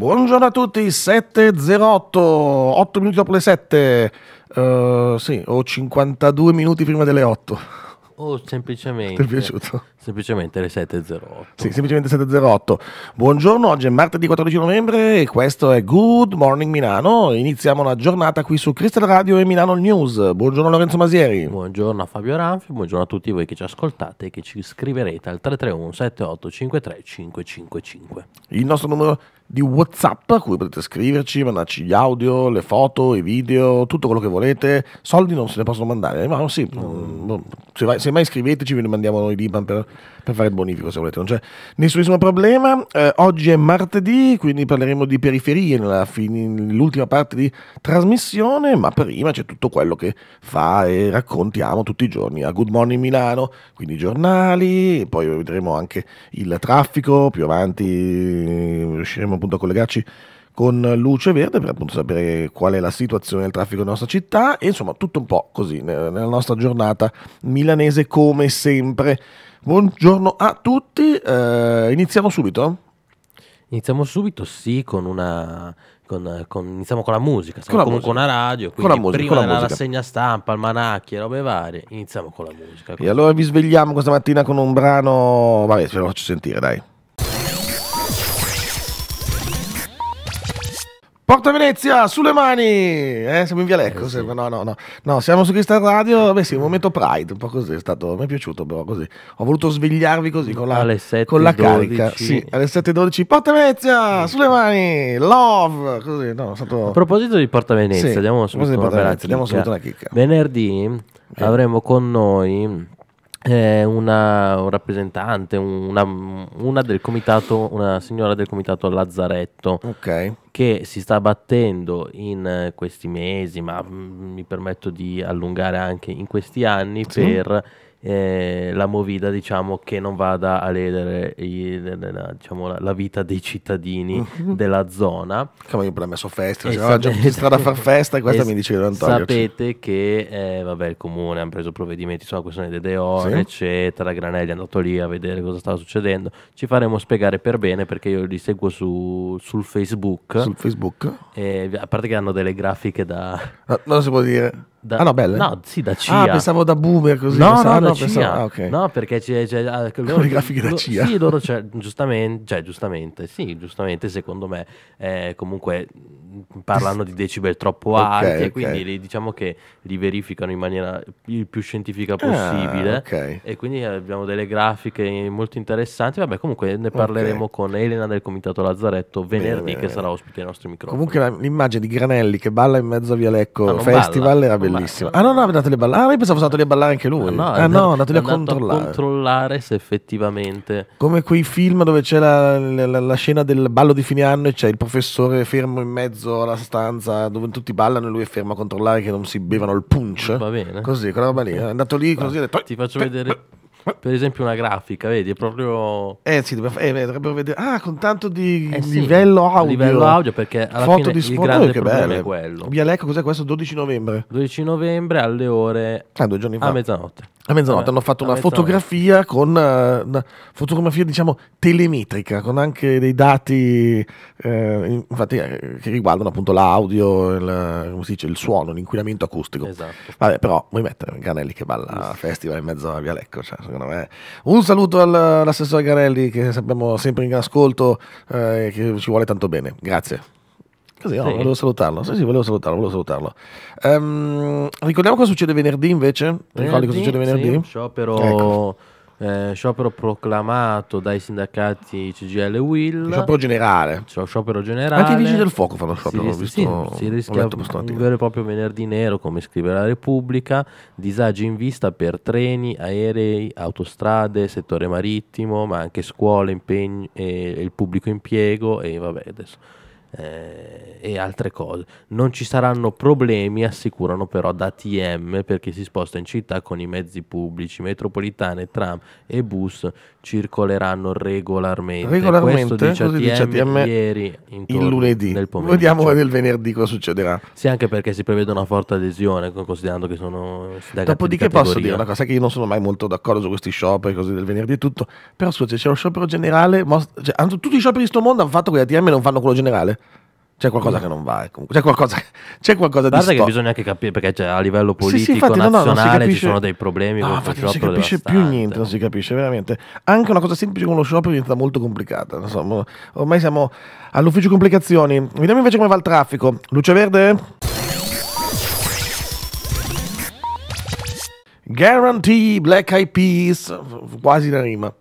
Buongiorno a tutti, 7.08, 8 minuti dopo le 7, uh, eh, sì, o 52 minuti prima delle 8. O semplicemente... Ti è piaciuto? Semplicemente le 7.08. Sì, semplicemente 7.08. Buongiorno, oggi è martedì 14 novembre e questo è Good Morning Milano. Iniziamo la giornata qui su Crystal Radio e Milano News. Buongiorno Lorenzo Masieri. Buongiorno a Fabio Ranfi, buongiorno a tutti voi che ci ascoltate e che ci scriverete al 331 7853 555. Il nostro numero di WhatsApp a cui potete scriverci, mandarci gli audio, le foto, i video, tutto quello che volete. Soldi non se ne possono mandare, ma sì, mm, boh, se, vai, se, mai scriveteci ve ne mandiamo noi l'IBAN per per fare il bonifico se volete, non c'è nessunissimo problema. Eh, oggi è martedì, quindi parleremo di periferie nella fin- nell'ultima parte di trasmissione, ma prima c'è tutto quello che fa e raccontiamo tutti i giorni a Good Morning Milano, quindi giornali, poi vedremo anche il traffico, più avanti riusciremo appunto a collegarci con luce verde per appunto sapere qual è la situazione del traffico nella nostra città e insomma tutto un po' così nella nostra giornata milanese come sempre. Buongiorno a tutti, eh, iniziamo subito? Iniziamo subito, sì, con una... Con, con, iniziamo con la musica, siamo con la comunque musica. una radio, quindi con la musica, prima con la rassegna stampa, almanacchi e robe varie, iniziamo con la musica. Così. E allora vi svegliamo questa mattina con un brano, vabbè, ce lo faccio sentire, dai. Porta Venezia sulle mani, eh, siamo in via Lecco, eh, sì. no, no, no, no, siamo su Cristal Radio, beh sì, un momento Pride, un po' così, è stato, mi è piaciuto però così, ho voluto svegliarvi così con la, con la carica, sì, alle 7.12, Porta Venezia sulle mani, love, così, no, è stato... A proposito di Porta Venezia, sì, diamo subito, di Porta Venezia, diamo subito una chicca. Venerdì eh. avremo con noi eh, una, un rappresentante, una, una, del comitato, una signora del comitato Lazzaretto okay. che si sta battendo in eh, questi mesi, ma mm, mi permetto di allungare anche in questi anni sì. per eh, la movida diciamo, che non vada a ledere il, diciamo, la, la, vita dei cittadini mm-hmm. della zona. Come io per premesso festa, cioè, sapete, oggi sono strada a far festa e mi dice Antonio. Sapete che eh, vabbè, il comune ha preso provvedimenti sulla questione delle deore, sì. eccetera, Granelli è andato lì a vedere cosa stava succedendo, ci faremo spiegare per bene perché io li seguo su, sul Facebook. Sul Facebook? E, eh, a parte che hanno delle grafiche da... No, non si può dire. Da, ah no, belle? No, sì, da CIA. Ah, pensavo da boomer così. No, pensavo, no, ah, no, pensavo, ah, okay. no, perché c'è... c'è ah, loro, Con le grafiche da CIA. Sì, loro cioè, giustamente, cioè, giustamente, sì, giustamente, secondo me, eh, comunque parlano di decibel troppo alti okay, quindi li, diciamo che li verificano in maniera il più scientifica ah, possibile ah, e quindi eh, abbiamo delle grafiche molto interessanti vabbè comunque ne parleremo con Elena del comitato Lazzaretto venerdì bene, che bene. sarà ospite ai nostri microfoni comunque l'immagine di Granelli che balla in mezzo a Vialecco Festival balla. era bellissima bellissima. Ah, no, no, è dato le a ballare. Ah, io pensavo fosse andato lì a ballare anche lui. No, eh, no, ah, no, è andato lì a controllare. A controllare se effettivamente. Come quei film dove c'è la, la, la, scena del ballo di fine anno e c'è il professore fermo in mezzo alla stanza dove tutti ballano e lui è fermo a controllare che non si bevano il punch. Va bene. Così, quella roba lì. È andato lì così. e Ti faccio vedere per esempio una grafica, vedi, è proprio... Eh sì, dobbiamo, eh, dovrebbero vedere... Ah, con tanto di eh, sì, livello audio. Livello audio perché alla foto fine di il grande oh, che bello. è quello. Via Lecco cos'è questo? 12 novembre. 12 novembre alle ore... Ah, due giorni fa. A mezzanotte. A mezzanotte eh, hanno fatto una mezzanotte. fotografia con... Uh, una fotografia diciamo telemetrica, con anche dei dati eh, infatti che riguardano appunto l'audio, il, come si dice, il suono, l'inquinamento acustico. Esatto. Vabbè, però vuoi mettere Ganelli che balla a festival in mezzo a Via Lecco, cioè secondo me. Un saluto all'assessore Garelli che sappiamo sempre in ascolto eh, e eh, che ci vuole tanto bene. Grazie. Così, no, sì. volevo salutarlo. Sì, sì, volevo salutarlo, volevo salutarlo. Um, ricordiamo cosa succede venerdì invece? Venerdì, Ricordi cosa succede venerdì? Sì, sciopero... Ecco eh, sciopero proclamato dai sindacati CGL e Will. Sciopero generale. Cioè, sciopero generale. Anche i vigili del fuoco fanno sciopero. Si, rischia, visto, sì, si rischia un vero e proprio venerdì nero, come scrive la Repubblica. Disagi in vista per treni, aerei, autostrade, settore marittimo, ma anche scuole, impegni eh, e il pubblico impiego e vabbè adesso eh, e altre cose. Non ci saranno problemi, assicurano però da TM perché si sposta in città con i mezzi pubblici, metropolitane, tram e bus circoleranno regolarmente. Regolarmente, Questo dice ATM, dice ieri il lunedì. Nel pomeriggio. Vediamo nel venerdì cosa succederà. Sì, anche perché si prevede una forte adesione considerando che sono Dopodiché di posso dire una cosa che io non sono mai molto d'accordo su questi scioperi così del venerdì e tutto, però scusa, c'è lo sciopero generale, most- cioè, tutti i scioperi di sto mondo hanno fatto quella ATM e non fanno quello generale. Eh, c'è qualcosa che non va, comunque. c'è qualcosa, c'è qualcosa di... Guarda sto... che bisogna anche capire, perché cioè, a livello politico, sì, sì, infatti, nazionale, no, no, capisce... ci sono dei problemi. No, con infatti non si capisce devastante. più niente, non si capisce veramente. Anche una cosa semplice con lo sciopero diventa molto complicata. Insomma, ormai siamo all'ufficio complicazioni. Vediamo invece come va il traffico. Luce verde? Guarantee Black Eyed Peas, quasi la rima.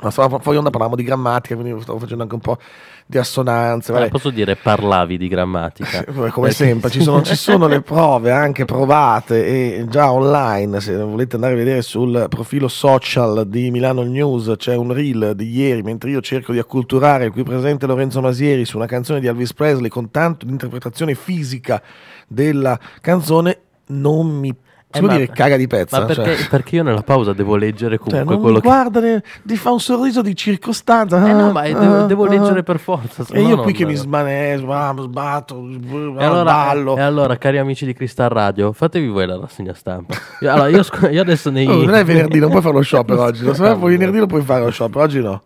Ma stavo fuori onda parlavamo di grammatica, quindi stavo facendo anche un po' di assonanze. Vabbè. Eh, posso dire parlavi di grammatica? Eh, come eh, sempre, ci sono, ci sono, le prove anche provate e già online, se volete andare a vedere sul profilo social di Milano News c'è un reel di ieri mentre io cerco di acculturare qui presente Lorenzo Masieri su una canzone di Elvis Presley con tanto di interpretazione fisica della canzone non mi eh, si eh, può dire caga di pezza? Ma perché, cioè. perché, io nella pausa devo leggere cioè, comunque cioè, quello guarda, che. Guarda, ti fa un sorriso di circostanza. Eh no, ah, ma ah, devo, ah, devo, leggere per forza. E io qui che mi smanesco, ah, sbatto, e ah, allora, e allora, cari amici di Cristal Radio, fatevi voi la rassegna stampa. allora, io, io adesso nei. No, non è venerdì, non puoi fare lo sciopero oggi. Se no, venerdì lo puoi fare lo sciopero, oggi no.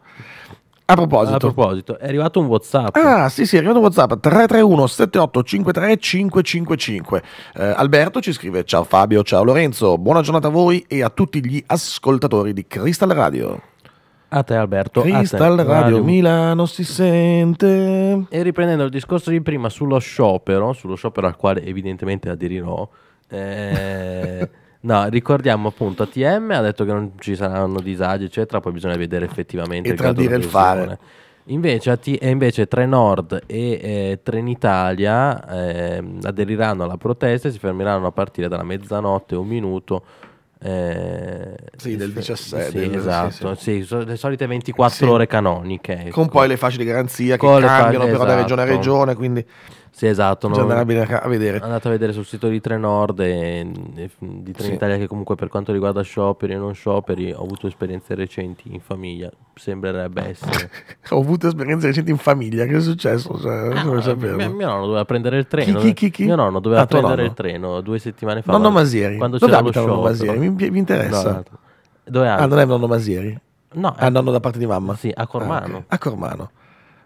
A proposito. a proposito. è arrivato un WhatsApp. Ah, sì, sì, è arrivato un WhatsApp 331 7853 555. Eh, Alberto ci scrive: Ciao Fabio, ciao Lorenzo, buona giornata a voi e a tutti gli ascoltatori di Crystal Radio. A te Alberto. Crystal te. Radio, Radio Milano si sente. E riprendendo il discorso di prima sullo sciopero, sullo sciopero al quale evidentemente aderirò, eh, No, ricordiamo appunto ATM ha detto che non ci saranno disagi, eccetera, poi bisogna vedere effettivamente e il grado il fare. Invece, AT, invece Trenord e eh, Trenitalia eh, aderiranno alla protesta e si fermeranno a partire dalla mezzanotte, un minuto eh, sì, del 17. Sì, del, esatto, sì, sì. So, le solite 24 ore canoniche. Ecco. Con poi le facili garanzie che cambiano fasi, però esatto. da regione a regione, quindi... Sì, esatto. No? Bisogna andare a vedere. Andate a vedere sul sito di Trenord e, e di Trenitalia sì. che comunque per quanto riguarda scioperi e non scioperi ho avuto esperienze recenti in famiglia, sembrerebbe essere. ho avuto esperienze recenti in famiglia, che è successo? Cioè, ah, mio, mio, nonno doveva prendere il treno. Chi, chi, chi, Mio nonno doveva ah, prendere nonno. il treno due settimane fa. Nonno Masieri. Quando Dove c'era lo sciopero. Nonno Masieri? Mi, mi interessa. No, Dove ah, non è nonno Masieri? No. Ah, nonno da parte di mamma? Sì, a Cormano. Ah, okay. A Cormano.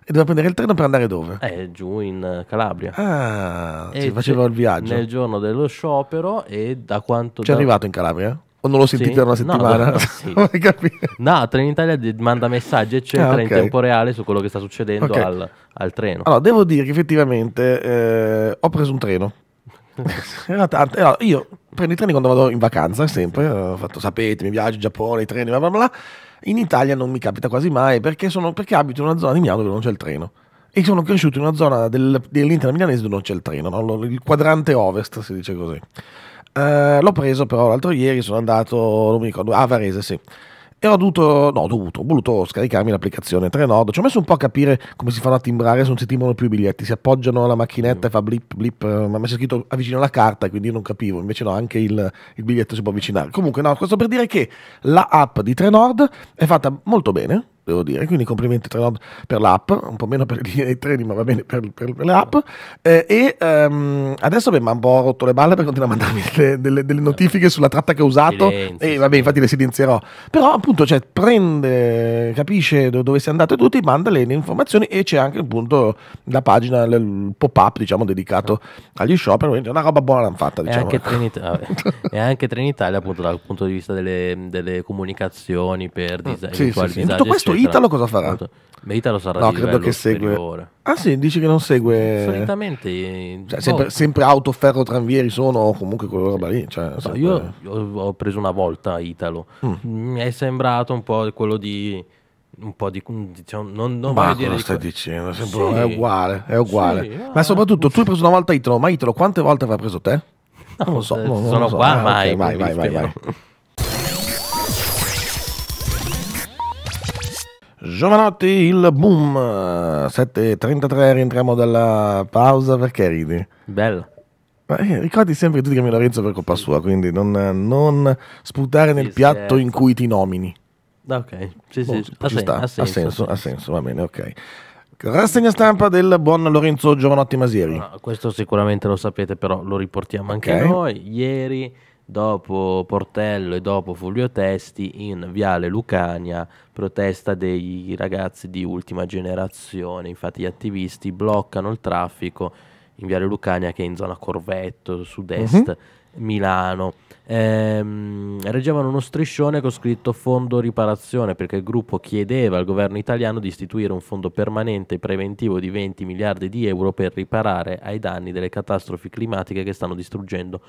E doveva prendere il treno per andare dove? Eh, giù in eh, Calabria. Ah, si faceva il viaggio. Nel giorno dello sciopero e da quanto... C'è da... arrivato in Calabria? O non l'ho sentito sì. da una settimana? No, no, sì. no Trenitalia manda messaggi eccetera ah, okay. in tempo reale su quello che sta succedendo okay. al, al, treno. Allora, devo dire che effettivamente eh, ho preso un treno. Era tanto. Allora, io prendo i treni quando vado in vacanza, sempre. Sì. Ho fatto, sapete, mi viaggio in Giappone, i treni, bla bla bla. In Italia non mi capita quasi mai perché, sono, perché abito in una zona di Milano dove non c'è il treno. E sono cresciuto in una zona del, dell'Inter milanese dove non c'è il treno, no? il quadrante ovest si dice così. Uh, l'ho preso però l'altro ieri, sono andato, non mi ricordo, a Varese sì e ho dovuto, no, ho dovuto, ho voluto scaricarmi l'applicazione Trenord. Ci ho messo un po' a capire come si fanno a timbrare se non si timbrano più i biglietti. Si appoggiano alla macchinetta e fa blip blip. Eh, ma mi è scritto avvicino la carta, quindi io non capivo. Invece no, anche il, il biglietto si può avvicinare. Comunque, no, questo per dire che la app di Trenord è fatta molto bene devo dire. Quindi complimenti per l'app, un po' meno per i treni, ma va bene per, per, per le app. Eh, e um, adesso mi ha un po' rotto le balle perché continua a mandarmi delle, delle, delle, notifiche sulla tratta che ho usato. Silenzi, e vabbè, infatti le silenzierò. Però appunto cioè, prende, capisce dove sei andato e tutti, manda le, informazioni e c'è anche appunto la pagina, il pop-up diciamo dedicato agli shopper. Quindi è una roba buona l'hanno fatta. Diciamo. Anche e anche Trenitalia appunto dal punto di vista delle, delle comunicazioni per ah, dis- sì, sì, sì. Tutto questo Italo cosa farà? Molto. Beh, Italo sarà no, credo che segue. Superiore. Ah sì, dici che non segue. Solitamente. Cioè, sempre, sempre auto, ferro, tranvieri sono comunque quella roba lì. Cioè, no, sempre... Io ho preso una volta Italo. Mm. Mi è sembrato un po' quello di un po' di diciamo, non, non ma dire stai que- dicendo sempre, sì. è uguale è uguale sì, ah, ma soprattutto ah, tu hai preso una volta Italo ma Italo quante volte aveva preso te? No, non lo so non sono non lo so. qua ah, mai, okay, vai vai vai vai Giovanotti, il boom, 7.33, rientriamo dalla pausa, perché ridi? Bello. Ma eh, ricordi sempre che tu ti chiami Lorenzo per colpa sua, quindi non, non sputare nel piatto eh, sì, in cui ti nomini. Ah, ok, sì, sì, oh, ci ha, sta. Ha senso, ha, senso, ha senso, va bene, ok. Rassegna stampa del buon Lorenzo Giovanotti Masieri. No, ah, questo sicuramente lo sapete, però lo riportiamo okay. anche noi. Ieri dopo Portello e dopo Fulvio Testi in Viale Lucania, protesta dei ragazzi di ultima generazione, infatti gli attivisti bloccano il traffico in Viale Lucania che è in zona Corvetto, sud-est uh-huh. Milano. Ehm, reggevano uno striscione con scritto fondo riparazione perché il gruppo chiedeva al governo italiano di istituire un fondo permanente preventivo di 20 miliardi di euro per riparare ai danni delle catastrofi climatiche che stanno distruggendo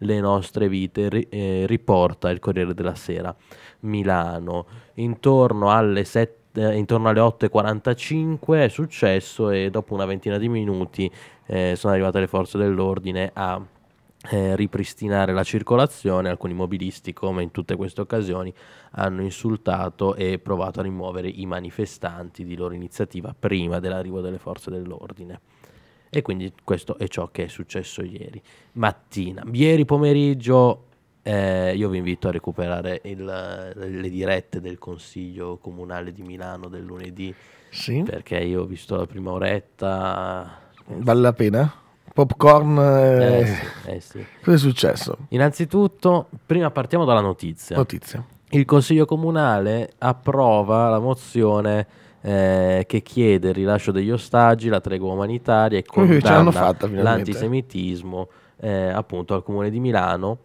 le nostre vite, ri, eh, riporta il Corriere della Sera Milano. Intorno alle 7 eh, intorno alle 8.45 è successo e dopo una ventina di minuti eh, sono arrivate le forze dell'ordine a eh, ripristinare la circolazione. Alcuni mobilisti, come in tutte queste occasioni, hanno insultato e provato a rimuovere i manifestanti di loro iniziativa prima dell'arrivo delle forze dell'ordine. E quindi questo è ciò che è successo ieri mattina. Ieri pomeriggio eh, io vi invito a recuperare il, le dirette del Consiglio Comunale di Milano del lunedì, sì. perché io ho visto la prima oretta. Vale la pena? Popcorn. Eh, eh, sì, eh sì. Cosa successo? Innanzitutto, prima partiamo dalla notizia. Notizia. Il Consiglio Comunale approva la mozione eh, che chiede il rilascio degli ostaggi, la tregua umanitaria e condanna fatta, l'antisemitismo eh, appunto al comune di Milano.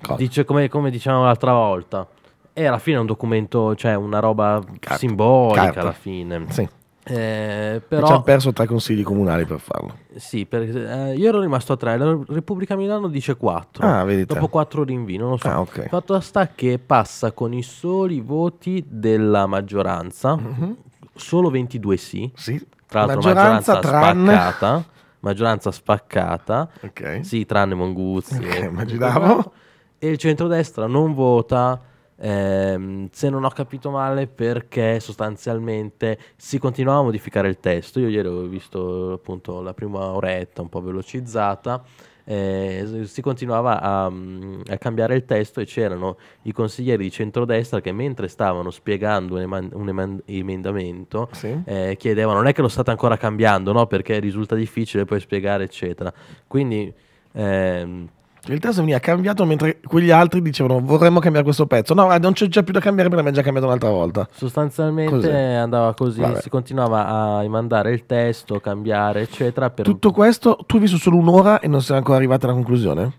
Cosa? Dice come, come dicevamo l'altra volta. E alla fine è un documento, cioè una roba Carta. simbolica Carta. alla fine. Sì. Eh, però... Ci hanno perso tre consigli comunali per farlo. Sì, per, eh, io ero rimasto a tre. La Repubblica Milano dice quattro. Ah, vedi dopo quattro rinvii, non lo so. Ah, okay. Fatto sta che passa con i soli voti della maggioranza, mm-hmm. solo 22 sì. sì. Tra l'altro, maggioranza, maggioranza tranne... Maggioranza spaccata. Okay. Sì, tranne Monguzzi. Okay, immaginavo. E il centrodestra non vota Ehm, se non ho capito male perché sostanzialmente si continuava a modificare il testo io ieri avevo visto appunto la prima oretta un po' velocizzata eh, si continuava a, mm, a, cambiare il testo e c'erano i consiglieri di centrodestra che mentre stavano spiegando un, eman- un eman- emendamento sì. eh, chiedevano non è che lo state ancora cambiando no? perché risulta difficile poi spiegare eccetera quindi ehm, il testo veniva cambiato mentre quegli altri dicevano vorremmo cambiare questo pezzo. No, eh, non c'è già più da cambiare perché l'abbiamo già cambiato un'altra volta. Sostanzialmente così. andava così, Vabbè. si continuava a mandare il testo, cambiare, eccetera. Per... Tutto questo tu hai visto solo un'ora e non sei ancora arrivata alla conclusione?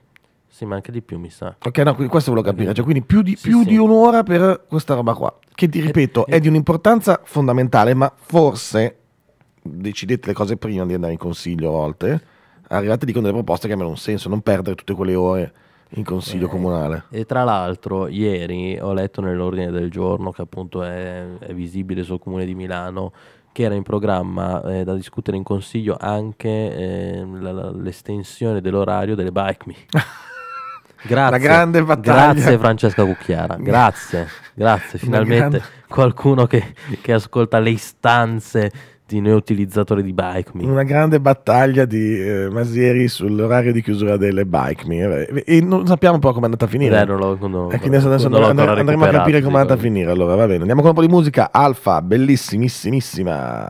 Sì, ma anche di più, mi sa. Ok, no, questo volevo capire. Cioè, quindi più di, sì, più sì. di un'ora per questa roba qua. Che ti eh, ripeto, eh. è di un'importanza fondamentale, ma forse decidete le cose prima di andare in consiglio a volte arrivate lì con delle proposte che hanno un senso, non perdere tutte quelle ore in consiglio eh, comunale. E tra l'altro, ieri ho letto nell'ordine del giorno, che appunto è, è visibile sul comune di Milano, che era in programma eh, da discutere in consiglio anche eh, la, la, l'estensione dell'orario delle bike me. Grazie, grazie Francesca Cucchiara, grazie, grazie finalmente grande... qualcuno che, che ascolta le istanze di noi utilizzatori di Bike Me. Una grande battaglia di eh, Masieri sull'orario di chiusura delle Bike Me e non sappiamo poi come è andata a finire. Eh, non lo, non, eh, adesso non andremo, andremo, a capire come è andata a finire. Allora va bene, andiamo con un po' di musica. Alfa, bellissimissima.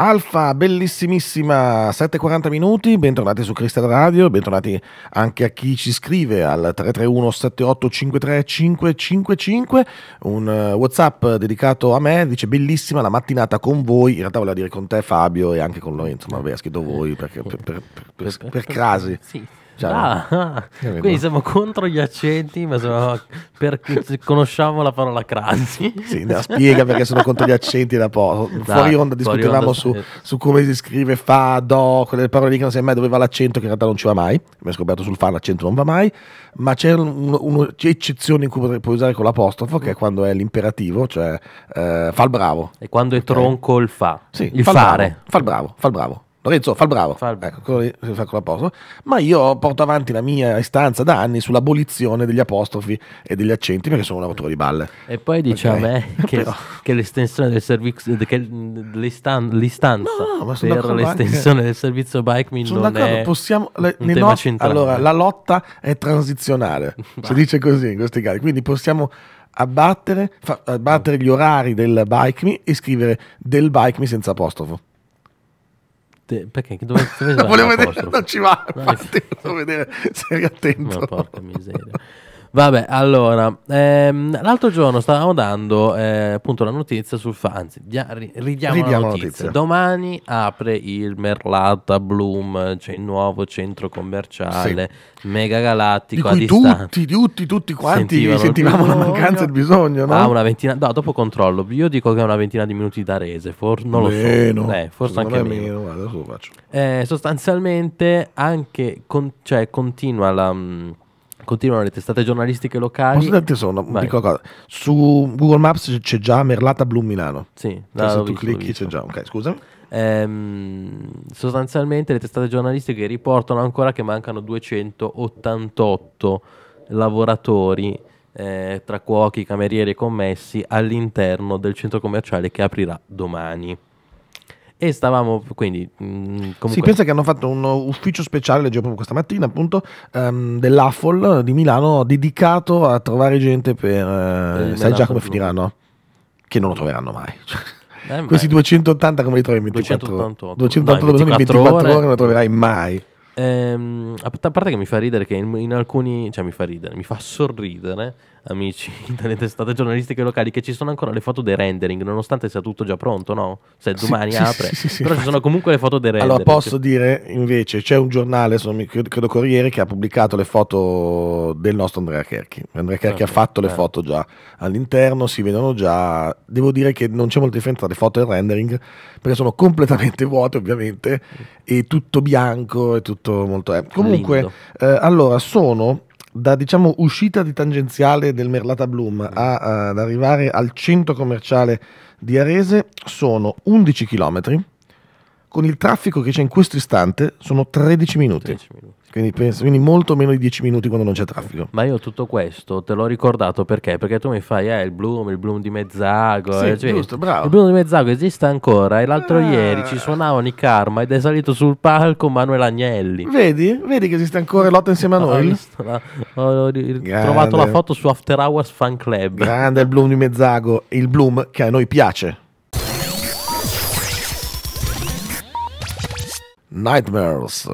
Alfa, bellissimissima, 7.40 minuti, bentornati su Crystal Radio, bentornati anche a chi ci scrive al 331 78 53555, un eh, Whatsapp dedicato a me, dice bellissima la mattinata con voi, in realtà voleva dire con te Fabio e anche con Lorenzo, ma vabbè ha scritto voi perché, per, per, per, per crasi. Sì. Ciao. Ah, ah. quindi siamo contro gli accenti, ma siamo per, conosciamo la parola cranzi. Sì, la spiega perché sono contro gli accenti da poco. Fuori Dai, onda discutevamo Su, su, come si scrive fa, do, quelle parole che non sai mai dove va l'accento, che in realtà non ci va mai. Mi ho scoperto sul fa l'accento non va mai, ma c'è un'eccezione in cui puoi usare con l'apostrofo, che è quando è l'imperativo, cioè eh, fa il bravo. E quando è okay. tronco il fa. Sì, il fa fare. Bravo, fa il bravo, fa il bravo. Lorenzo fa il bravo, fa il bravo. Ecco, fa con l'apostrofo. ma io porto avanti la mia istanza da anni sull'abolizione degli apostrofi e degli accenti perché sono un autore di balle. E poi dice okay. a me che, che l'estensione del servizio, che l'istan, l'istanza no, per l'estensione del servizio bike mi non è possiamo, le, un tema no, centrale. Allora, la lotta è transizionale, si dice così in questi casi, quindi possiamo abbattere, fa, abbattere gli orari del bike me e scrivere del bike me senza apostrofo. Te, perché dove, dove non volevo vedere, non ci va, infatti, volevo vedere, sei attento. Ma porca miseria. Vabbè, allora, ehm, l'altro giorno stavamo dando eh, appunto la notizia sul fan, ri, ridiamo, ridiamo la, notizia. notizia. Domani apre il Merlata Bloom, cioè il nuovo centro commerciale sì. mega galattico di a distanza. Tutti, tutti, tutti quanti Sentivano sentivamo la mancanza e il bisogno, no? Ah, una ventina, no, dopo controllo, io dico che è una ventina di minuti da rese, for, non lo meno, so, eh, forse anche meno. meno. Guarda, adesso lo faccio. Eh, sostanzialmente anche con, cioè, continua la... Mh, mm, continuano le testate giornalistiche locali. Posso dirti solo una piccola cosa? Su Google Maps c'è già Merlata Blu Milano. Sì, cioè, se tu visto, clicchi c'è già. Ok, scusa. Ehm, sostanzialmente le testate giornalistiche riportano ancora che mancano 288 lavoratori eh, tra cuochi, camerieri e commessi all'interno del centro commerciale che aprirà domani. E stavamo quindi. Mh, mm, Si pensa che hanno fatto un ufficio speciale, leggevo proprio questa mattina, appunto, um, dell'AFOL di Milano dedicato a trovare gente per. Eh, sai già come finirà, no? Che non lo troveranno mai. Cioè, eh, Questi 280 come li trovi in 24 288, 288 persone in 24 ore non lo troverai mai. Ehm, a parte che mi fa ridere che in, in alcuni, cioè mi fa ridere, mi fa sorridere amici delle testate giornalistiche locali, che ci sono ancora le foto dei rendering, nonostante sia tutto già pronto, no? Se domani sì, apre, sì, sì, però ci sono comunque le foto dei rendering. Allora, posso dire invece, c'è un giornale, sono, credo Corriere, che ha pubblicato le foto del nostro Andrea Kerchi. Andrea Kerchi okay, ha fatto okay. le eh. foto già all'interno, si vedono già. Devo dire che non c'è molta differenza tra le foto e il rendering, perché sono completamente vuote, ovviamente, e tutto bianco, e tutto molto... Eh. Comunque, eh, allora, sono da diciamo uscita di tangenziale del Merlata Bloom mm. a, eh, ad arrivare al centro commerciale di Arese sono 11 chilometri con il traffico che c'è in questo istante sono 13 minuti. 13 minuti. Quindi, penso, quindi, molto meno di 10 minuti quando non c'è traffico. Ma io tutto questo te l'ho ricordato perché? Perché tu mi fai eh, il Bloom, il Bloom di Mezzago. Sì, eh, cioè, giusto, bravo. Il Bloom di Mezzago esiste ancora e l'altro ah. ieri ci suonavano i Karma ed è salito sul palco Manuel Agnelli. Vedi? Vedi che esiste ancora Lotta insieme a noi? Ho, visto, la, ho trovato la foto su After Hours Fan Club. Grande il Bloom di Mezzago, il Bloom che a noi piace. Nightmares,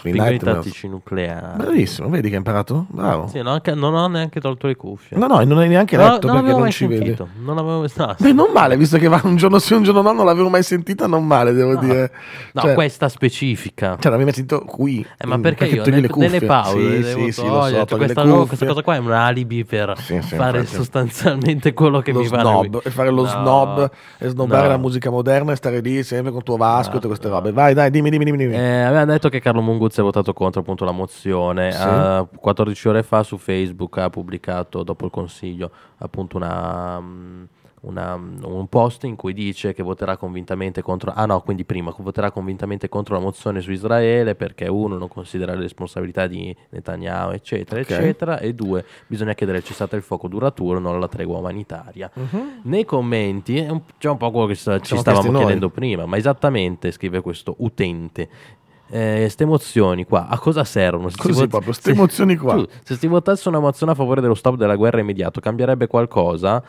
quindi eh, Nightmares. nucleari. Bravissimo, vedi che hai imparato? Bravo. Sì, no, anche, non ho neanche tolto le cuffie. No, no, non hai neanche letto non perché non ci vedi. Non l'avevo mai sentito. Beh, non male, visto che va un giorno sì, un giorno no, non l'avevo mai sentita, non male, devo no. dire. No, cioè, questa specifica. Cioè, l'avevi mai sentito qui. Eh, ma perché, perché io nel, nelle pause sì, sì, sì, oh, so, cioè, questa, no, questa, cosa qua è un alibi per sì, sì, fare infatti. sostanzialmente quello che lo mi snob, pare. E fare lo snob e snobbare la musica moderna e stare lì sempre con tuo vasco e tutte queste robe. Vai, dai, dimmi, dimmi, dimmi dimmi. Eh, avevano detto che Carlo Munguzzi ha votato contro appunto la mozione. Sì. Uh, ah, 14 ore fa su Facebook ha pubblicato dopo il consiglio appunto una... Um, una, un post in cui dice che voterà convintamente contro, ah no, quindi prima, voterà convintamente contro la mozione su Israele perché uno non considera le responsabilità di Netanyahu, eccetera, okay. eccetera, e due, bisogna chiedere cessate il fuoco duraturo, non la tregua umanitaria. Uh-huh. Nei commenti un, c'è un po' quello che sta, ci stavamo chiedendo noi. prima, ma esattamente, scrive questo utente, eh, emozioni qua a cosa servono? Se Così proprio, ste se, qua. se si votasse una mozione a favore dello stop della guerra immediato, cambierebbe qualcosa?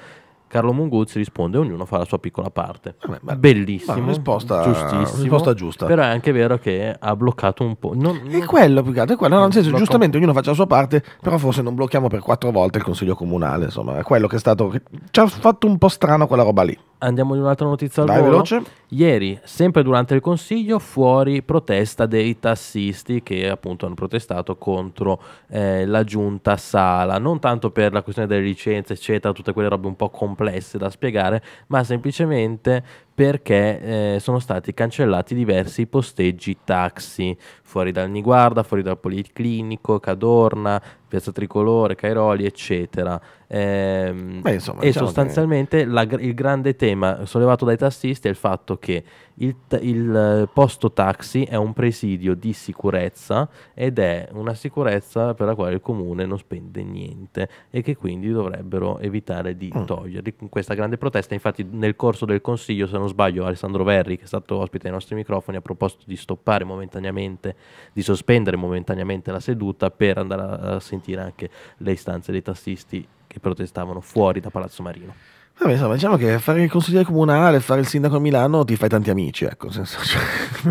Carlo Munguzzi risponde: Ognuno fa la sua piccola parte. Vabbè, eh, beh, Bellissimo, Una risposta, risposta, giusta. Però è anche vero che ha bloccato un po'. Non, non... È quello più che altro, è quello. No, nel senso, giustamente ognuno faccia la sua parte, però forse non blocchiamo per quattro volte il consiglio comunale. Insomma, è quello che è stato. ci ha fatto un po' strano quella roba lì. Andiamo di un'altra notizia al Dai, volo. veloce. Ieri, sempre durante il consiglio, fuori protesta dei tassisti che appunto hanno protestato contro eh, la giunta Sala, non tanto per la questione delle licenze, eccetera, tutte quelle robe un po' complesse da spiegare, ma semplicemente perché eh, sono stati cancellati diversi posteggi taxi fuori dal Niguarda, fuori dal Policlinico, Cadorna, Piazza Tricolore, Cairoli, eccetera. Eh, Beh, insomma, e diciamo sostanzialmente che... la, il grande tema sollevato dai tassisti è il fatto che il, il posto taxi è un presidio di sicurezza ed è una sicurezza per la quale il comune non spende niente e che quindi dovrebbero evitare di mm. toglierli. Questa grande protesta, infatti, nel corso del Consiglio, se non non sbaglio Alessandro Verri, che è stato ospite ai nostri microfoni, ha proposto di stoppare momentaneamente, di sospendere momentaneamente la seduta per andare a sentire anche le istanze dei tassisti che protestavano fuori da Palazzo Marino. Vabbè, insomma, diciamo che fare il consigliere comunale, fare il sindaco a Milano ti fai tanti amici, ecco, senso, cioè,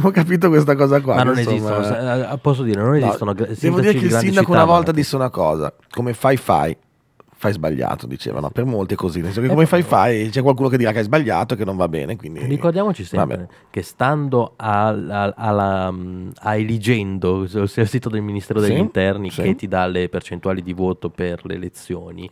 ho capito questa cosa qua. Ma non insomma. esistono, eh, posso dire, non no, esistono. Devo dire che il sindaco città, una volta disse una cosa, come fai fai, fai sbagliato, dicevano, per molti è così, che eh, come fai fai, c'è qualcuno che dirà che hai sbagliato e che non va bene. Quindi... Ricordiamoci sempre che stando a, mm, a, Eligendo, il sito del Ministero degli sì, Interni sì. che ti dà le percentuali di voto per le elezioni,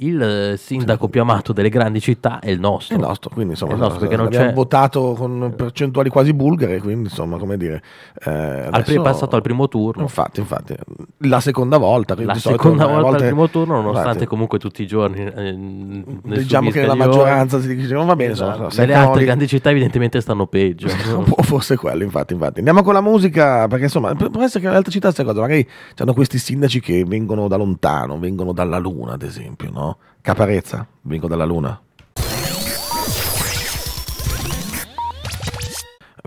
il eh, sindaco più amato delle grandi città è il nostro. È il nostro, quindi insomma, il nostro, cioè, perché non abbiamo c'è... votato con percentuali quasi bulgare, quindi insomma, come dire... Eh, adesso... al passato al primo turno. Infatti, infatti, la seconda volta. La seconda volta volte... al primo turno, nonostante infatti. comunque tutti i giorni... Eh, diciamo che la maggioranza si dice, oh, va bene, esatto. insomma... Nelle altre grandi città evidentemente stanno peggio. Boh, forse quello, infatti, infatti. Andiamo con la musica, perché insomma, può essere che le altre città sia cosa, magari hanno questi sindaci che vengono da lontano, vengono dalla luna, ad esempio, no? Caparezza, vengo dalla Luna,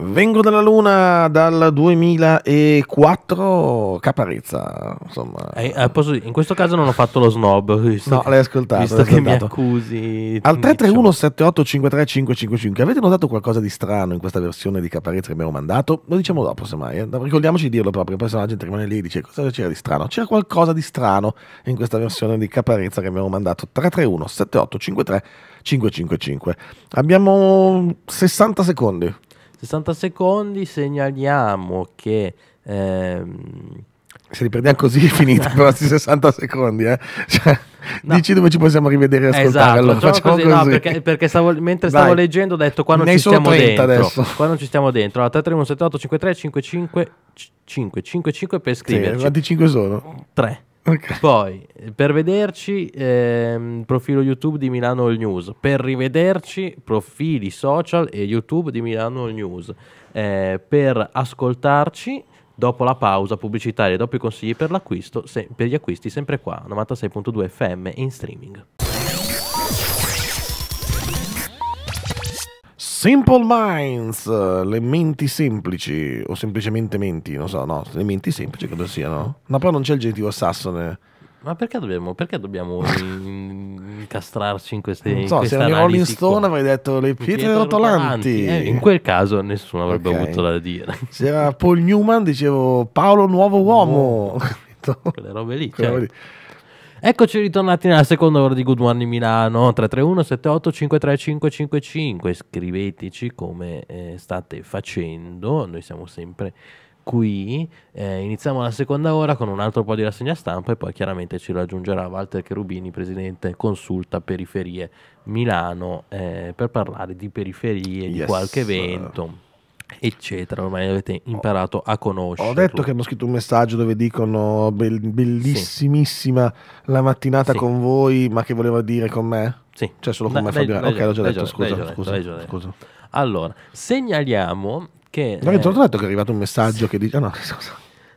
Vengo dalla Luna dal 2004, caparezza, insomma. Eh, eh posso, in questo caso non ho fatto lo snob. No, che, l'hai ascoltato. Visto l'hai che mi accusi. Al 331-78-53-555 avete notato qualcosa di strano in questa versione di caparezza che abbiamo mandato? Lo diciamo dopo semmai, eh. ricordiamoci di dirlo proprio, poi se la gente rimane lì e dice cosa c'era di strano. C'era qualcosa di strano in questa versione di caparezza che abbiamo mandato. 331-78-53-555. Abbiamo 60 secondi. 60 secondi, segnaliamo che... Ehm, se riprendiamo così è finita per questi 60 secondi. Eh? Cioè, no. Dici dove ci possiamo rivedere e ascoltare. Esatto, allora, facciamo così, così. No, perché, perché stavo, mentre stavo leggendo ho detto qua non ci stiamo dentro. Adesso. non ci stiamo dentro. Allora, 33178 53 55 555 per scriverci. Sì, quanti 5 sono? 3. Okay. Poi, per vederci, ehm, profilo YouTube di Milano All News. Per rivederci, profili social e YouTube di Milano All News. Eh, per ascoltarci, dopo la pausa pubblicitaria e dopo i consigli per l'acquisto, se, per gli acquisti, sempre qua, 96.2 FM in streaming. Simple Minds, le menti semplici, o semplicemente menti, non so, no, le menti semplici cosa siano. Ma poi non c'è il genitivo sassone. Ma perché dobbiamo, perché dobbiamo incastrarci in queste Non so, in se eri Rolling Stone avrei detto le pietre rotolanti. Eh, in quel caso nessuno avrebbe okay. avuto da dire. Se era Paul Newman dicevo Paolo nuovo uomo. Oh, quelle robe lì. Quelle cioè. robe lì. Certo. Eccoci ritornati nella seconda ora di Good Morning Milano 331 78 53555 scriveteci come eh, state facendo noi siamo sempre qui eh, iniziamo la seconda ora con un altro po' di rassegna stampa e poi chiaramente ci raggiungerà Walter Cherubini presidente consulta periferie Milano eh, per parlare di periferie yes. di qualche evento eccetera, ormai avete imparato a conoscere. Ho detto che hanno scritto un messaggio dove dicono bellissimissima sì. la mattinata sì. con voi, ma che voleva dire con me? Sì. Cioè solo con me Fabio. Ok, l'ho già detto, scusa, scusa, Allora, segnaliamo che... No, eh... ti ho detto che è arrivato un messaggio sì. che dice... Ah no, scusa.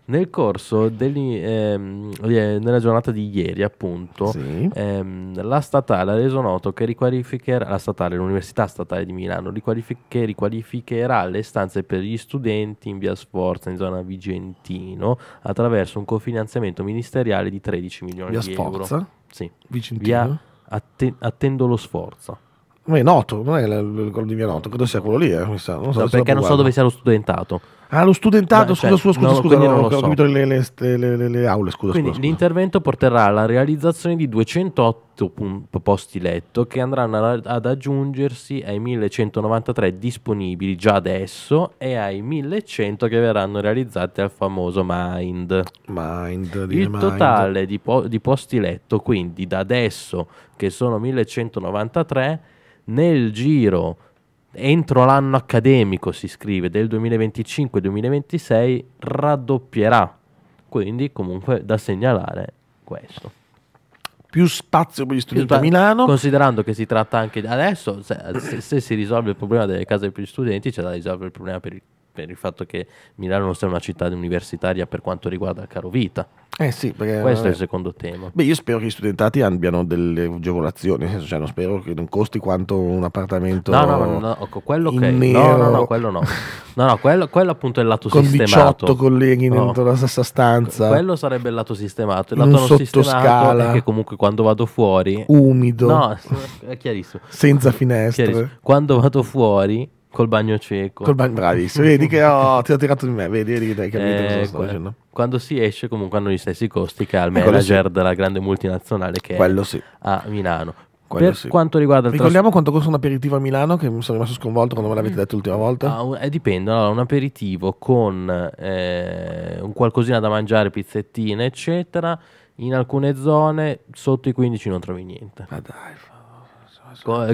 Nel corso degli, ehm, eh, nella giornata di ieri, appunto, sì. ehm, la statale ha reso noto che riqualificherà la statale, l'Università Statale di Milano, riqualific- che riqualificherà le stanze per gli studenti in via Sforza, in zona Vigentino, attraverso un cofinanziamento ministeriale di 13 milioni via di Sforza? euro. Sì. Vicentino? Via atte- Attendo lo Sforza. Ma è noto, non è quello di Via Noto, credo sia quello lì. Eh, non so, non so no, perché non so dove sia lo studentato. Ah, lo studentato, scusa, cioè, scusa, scusa, no, scusa, no, non ho so. capito le, le, le, le, aule, scusa. Quindi scusa, l'intervento scusa. porterà alla realizzazione di 208 posti letto che andranno ad aggiungersi ai 1193 disponibili già adesso e ai 1100 che verranno realizzati al famoso Mind. Mind Il totale mind. Di, po- di posti letto, quindi da adesso che sono 1193, nel giro entro l'anno accademico, si scrive, del 2025-2026 raddoppierà. Quindi comunque da segnalare questo. Più spazio per gli studenti spa- a Milano. Considerando che si tratta anche adesso, se, se, se si risolve il problema delle case per gli studenti, c'è da risolvere il problema per il per il fatto che Milano non sia una città universitaria per quanto riguarda il caro vita. Eh sì, perché, Questo è il secondo tema. Beh, io spero che gli studentati abbiano delle agevolazioni, senso, cioè, spero che non costi quanto un appartamento. No, no, no, no, no ecco, quello che... No, no, no, quello no. No, no, quello, quello appunto è il lato con sistemato. 18 colleghi no. dentro la stessa stanza. Quello sarebbe il lato sistemato. Il lato non, non sistemato è che comunque quando vado fuori... Umido. No, è chiarissimo. Senza finestre. Chiarissimo. Quando vado fuori Col bagno cieco. Col bagno, bravissimo. Vedi che ho, ti ho tirato di me, vedi, vedi che hai capito eh, cosa sto facendo. Quando si esce comunque hanno gli stessi costi che ha il eh, manager sì. della grande multinazionale che quello è sì. a Milano. Quello per sì. quanto riguarda il Ricordiamo tras- quanto costa un aperitivo a Milano che mi sono rimasto sconvolto quando me l'avete mm. detto l'ultima volta. Ah, eh, dipende, allora, un aperitivo con eh, un qualcosina da mangiare, pizzettine eccetera, in alcune zone sotto i 15 non trovi niente. Ma ah, dai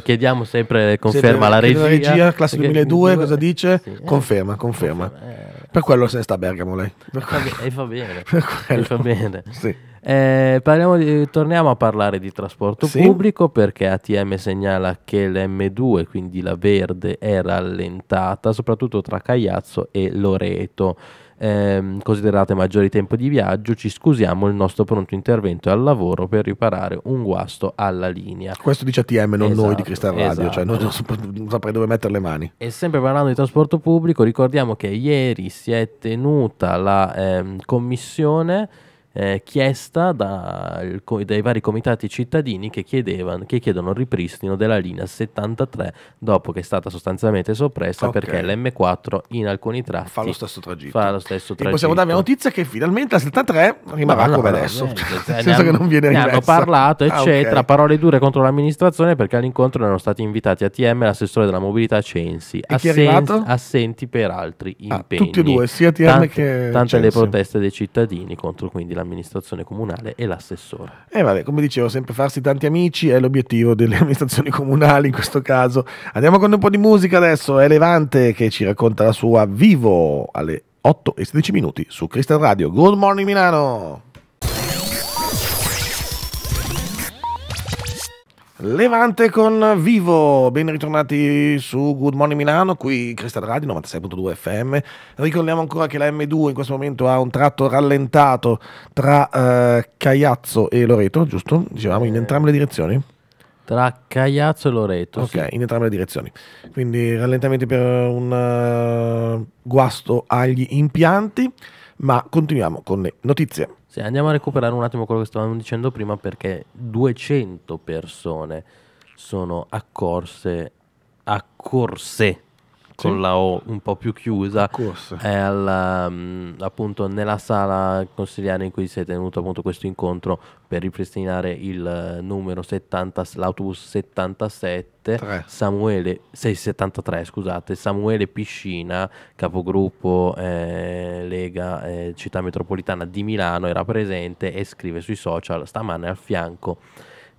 chiediamo sempre conferma alla regia. La regia, classe 2002, 2002 cosa dice? Sì, eh. conferma, conferma. conferma eh. Per quello se ne sta a Bergamo lei. Per e fa bene. E fa bene. Sì. Eh, di, torniamo a parlare di trasporto sì. pubblico perché ATM segnala che l'M2, quindi la verde, è rallentata, soprattutto tra Cagliazzo e Loreto ehm, considerate maggiori tempi di viaggio, ci scusiamo, il nostro pronto intervento è al lavoro per riparare un guasto alla linea. Questo dice ATM, non esatto, noi di Cristal Radio, esatto. cioè non, non saprei dove mettere le mani. E sempre parlando di trasporto pubblico, ricordiamo che ieri si è tenuta la ehm, commissione eh, chiesta da, dai vari comitati cittadini che, chiedevano, che chiedono il ripristino della linea 73 dopo che è stata sostanzialmente soppressa okay. perché l'M4 in alcuni tratti fa lo stesso tragitto. Fa lo stesso tragitto. E possiamo dare la notizia che finalmente la 73 rimarrà no, no, come no, adesso, nel senso hanno, che non viene ne hanno parlato eccetera, ah, okay. parole dure contro l'amministrazione perché all'incontro erano stati invitati ATM e l'assessore della mobilità Censi, assen- assenti per altri ah, impegni. Ah, tutti e due, sia ATM tante, che Tante Censi. le proteste dei cittadini contro quindi la l'amministrazione comunale e l'assessore. E eh vabbè, come dicevo, sempre farsi tanti amici è l'obiettivo delle amministrazioni comunali in questo caso. Andiamo con un po' di musica adesso, è Levante che ci racconta la sua vivo alle 8 e 16 minuti su Crystal Radio. Good morning Milano! Levante con Vivo, ben ritornati su Good Morning Milano, qui Cristal Radio 96.2 FM. Ricordiamo ancora che la M2 in questo momento ha un tratto rallentato tra eh, Cagliazzo e Loreto, giusto? Dicevamo in entrambe le direzioni? Tra Cagliazzo e Loreto. Ok, sì. in entrambe le direzioni. Quindi rallentamenti per un uh, guasto agli impianti ma continuiamo con le notizie. Sì, andiamo a recuperare un attimo quello che stavamo dicendo prima perché 200 persone sono accorse, accorse con sì. la O un po' più chiusa è alla, mh, mm, appunto nella sala consigliare in cui si è tenuto appunto questo incontro per ripristinare il eh, numero 70, l'autobus 77 3. Samuele 673 scusate Samuele Piscina capogruppo eh, Lega eh, città metropolitana di Milano era presente e scrive sui social stamane al fianco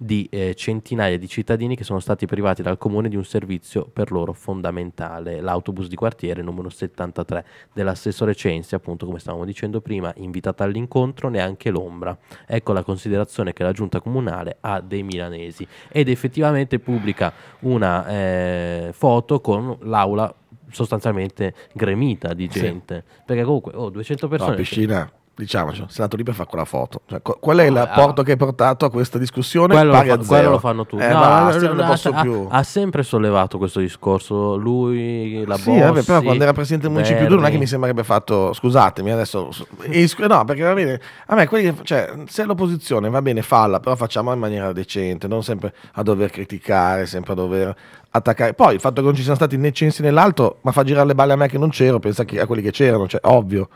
di eh, centinaia di cittadini che sono stati privati dal comune di un servizio per loro fondamentale, l'autobus di quartiere numero 73 dell'assessore Censi, appunto come stavamo dicendo prima, invitata all'incontro neanche l'ombra. Ecco la considerazione che la giunta comunale ha dei milanesi ed effettivamente pubblica una eh, foto con l'aula sostanzialmente gremita di gente, sì. perché comunque oh, 200 persone... La piscina diciamoci, sei andato lì per fare quella foto. Cioè, qual è l'apporto ah, che hai portato a questa discussione? Quello, Pari lo, fa, quello lo fanno tutti. Eh, no, basta, no, no, ha, ha, sempre sollevato questo discorso. Lui, la sì, Bossi, vabbè, però quando era presidente del municipio, non è che mi sembrerebbe fatto. Scusatemi, adesso. Isco, no, perché va bene. A me, quelli, cioè, se l'opposizione va bene, falla, però facciamola in maniera decente, non sempre a dover criticare, sempre a dover attaccare. Poi il fatto che non ci siano stati né censi né l'altro, ma fa girare le balle a me che non c'ero, pensa a quelli che c'erano, cioè, ovvio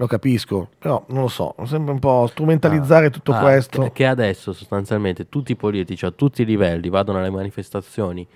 lo capisco, però non lo so, sembra un po' strumentalizzare ah, tutto ah, questo. Che, che adesso sostanzialmente tutti i politici a tutti i livelli vadano alle manifestazioni,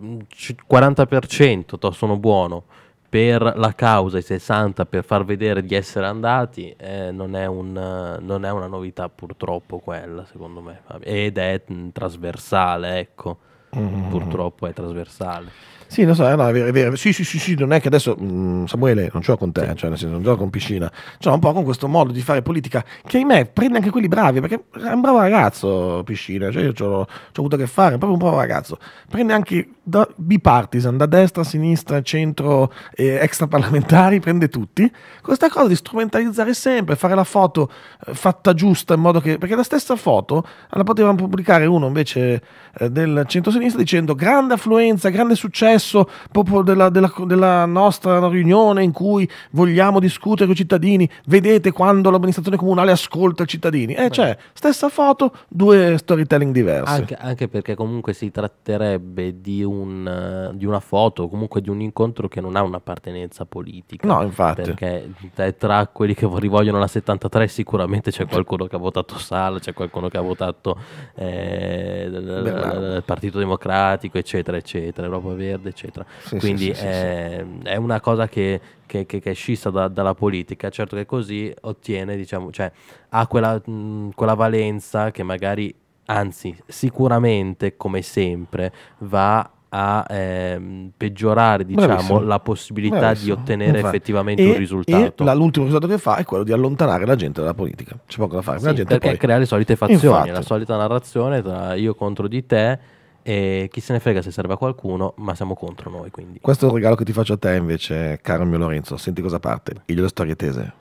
40% mm, sono buono per la causa, i 60% per far vedere di essere andati, eh, non, è un, non, è una novità purtroppo quella secondo me, ed è mm, trasversale, ecco mm. purtroppo è trasversale. Sì, non so, eh, no, è vero, è vero. Sì, sì, sì, sì, non è che adesso mh, mm, Samuele non ce l'ho con te, sì. cioè nel senso non ce l'ho con Piscina, ce cioè, l'ho un po' con questo modo di fare politica che ahimè prende anche quelli bravi, perché è un bravo ragazzo Piscina, cioè io ci ho avuto a che fare, è proprio un bravo ragazzo. Prende anche da bipartisan, da destra, sinistra, centro, eh, extraparlamentari, prende tutti. Questa cosa di strumentalizzare sempre, fare la foto eh, fatta giusta in modo che... perché la stessa foto la potevano pubblicare uno invece eh, del centro-sinistra professionista dicendo grande affluenza, grande successo proprio della, della, della nostra riunione in cui vogliamo discutere con i cittadini, vedete quando l'amministrazione comunale ascolta i cittadini. Eh, cioè, stessa foto, due storytelling diversi. Anche, anche perché comunque si tratterebbe di, un, di una foto, comunque di un incontro che non ha un'appartenenza politica. No, infatti. Perché tra quelli che rivogliono la 73 sicuramente c'è qualcuno che ha votato Sala, c'è qualcuno che ha votato eh, il Partito Democratico democratico, eccetera, eccetera, Europa mm. Verde, eccetera. Sì, Quindi sì, sì, è, ehm, è, una cosa che, che, che, che è scissa da, dalla politica, certo che così ottiene, diciamo, cioè, ha quella, mh, mm, quella valenza che magari, anzi, sicuramente, come sempre, va a ehm, peggiorare diciamo, Bravissimo. la possibilità Bravissimo. di ottenere Infatti. effettivamente e, un risultato. La, l'ultimo risultato che fa è quello di allontanare la gente dalla politica. C'è poco da fare. Sì, perché poi... crea le solite fazioni, Infatti. la solita narrazione tra io contro di te e chi se ne frega se serve a qualcuno, ma siamo contro noi. Quindi. Questo è un regalo che ti faccio a te invece, caro mio Lorenzo. Senti cosa parte. Il le storie tese.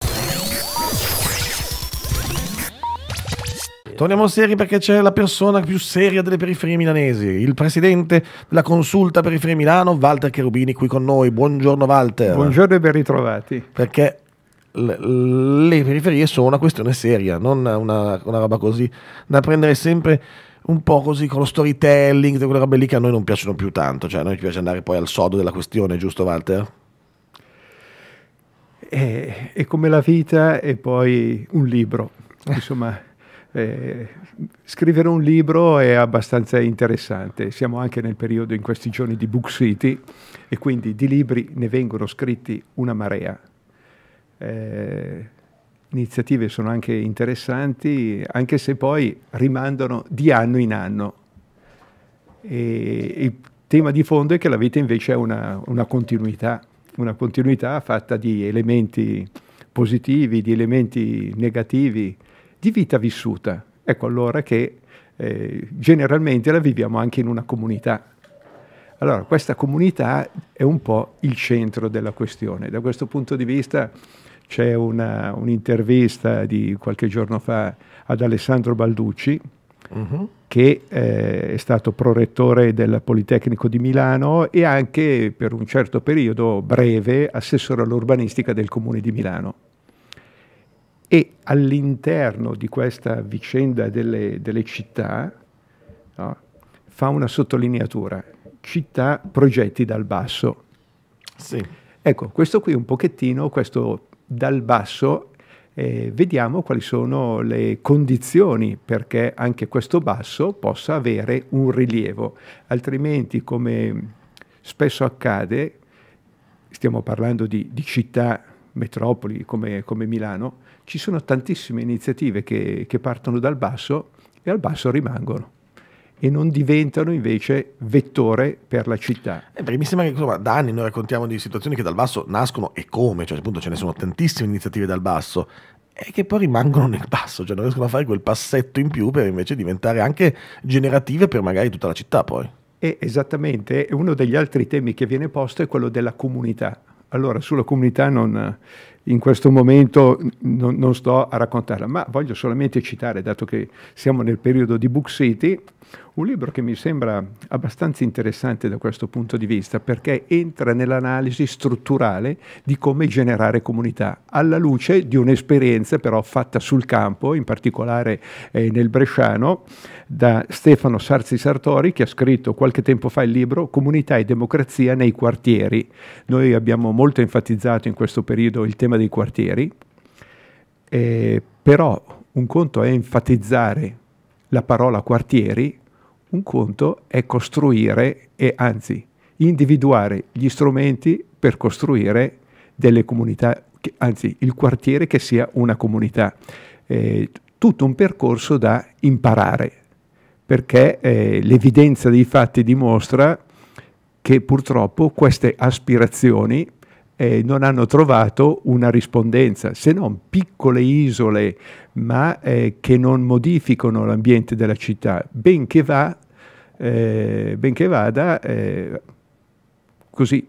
Torniamo seri perché c'è la persona più seria delle periferie milanesi, il presidente della consulta periferie Milano, Walter Cherubini, qui con noi. Buongiorno Walter. Buongiorno e ben ritrovati. Perché le periferie sono una questione seria, non una, una roba così da prendere sempre un po' così con lo storytelling, quelle robe lì che a noi non piacciono più tanto, cioè a noi piace andare poi al sodo della questione, giusto Walter? È, è come la vita e poi un libro, insomma. Eh, scrivere un libro è abbastanza interessante. Siamo anche nel periodo in questi giorni di Book City e quindi di libri ne vengono scritti una marea. Eh, iniziative sono anche interessanti, anche se poi rimandano di anno in anno. E il tema di fondo è che la vita invece è una, una continuità, una continuità fatta di elementi positivi, di elementi negativi, di vita vissuta. Ecco allora che eh, generalmente la viviamo anche in una comunità. Allora questa comunità è un po' il centro della questione. Da questo punto di vista c'è una, un'intervista di qualche giorno fa ad Alessandro Balducci, uh-huh. che eh, è stato prorettore del Politecnico di Milano e anche per un certo periodo breve assessore all'urbanistica del Comune di Milano. E all'interno di questa vicenda delle, delle città no, fa una sottolineatura, città progetti dal basso. Sì. Ecco, questo qui un pochettino, questo dal basso eh, vediamo quali sono le condizioni perché anche questo basso possa avere un rilievo, altrimenti come spesso accade, stiamo parlando di, di città, metropoli come, come, Milano, ci sono tantissime iniziative che, che partono dal basso e al basso rimangono e non diventano invece vettore per la città. Eh, perché mi sembra che insomma, da anni noi raccontiamo di situazioni che dal basso nascono e come, cioè appunto ce ne sono tantissime iniziative dal basso e che poi rimangono nel basso, cioè non riescono a fare quel passetto in più per invece diventare anche generative per magari tutta la città poi. E esattamente, uno degli altri temi che viene posto è quello della comunità. Allora, sulla comunità non, in questo momento non, non, sto a raccontarla, ma voglio solamente citare, dato che siamo nel periodo di Book City, un libro che mi sembra abbastanza interessante da questo punto di vista perché entra nell'analisi strutturale di come generare comunità alla luce di un'esperienza però fatta sul campo, in particolare eh, nel Bresciano, da Stefano Sarzi Sartori che ha scritto qualche tempo fa il libro Comunità e democrazia nei quartieri. Noi abbiamo molto enfatizzato in questo periodo il tema dei quartieri, eh, però un conto è enfatizzare la parola quartieri un conto è costruire e anzi individuare gli strumenti per costruire delle comunità, anzi il quartiere che sia una comunità. Eh, tutto un percorso da imparare, perché eh, l'evidenza dei fatti dimostra che purtroppo queste aspirazioni eh, non hanno trovato una rispondenza, se non piccole isole, ma eh, che non modificano l'ambiente della città, benché che va eh, benché vada, eh, così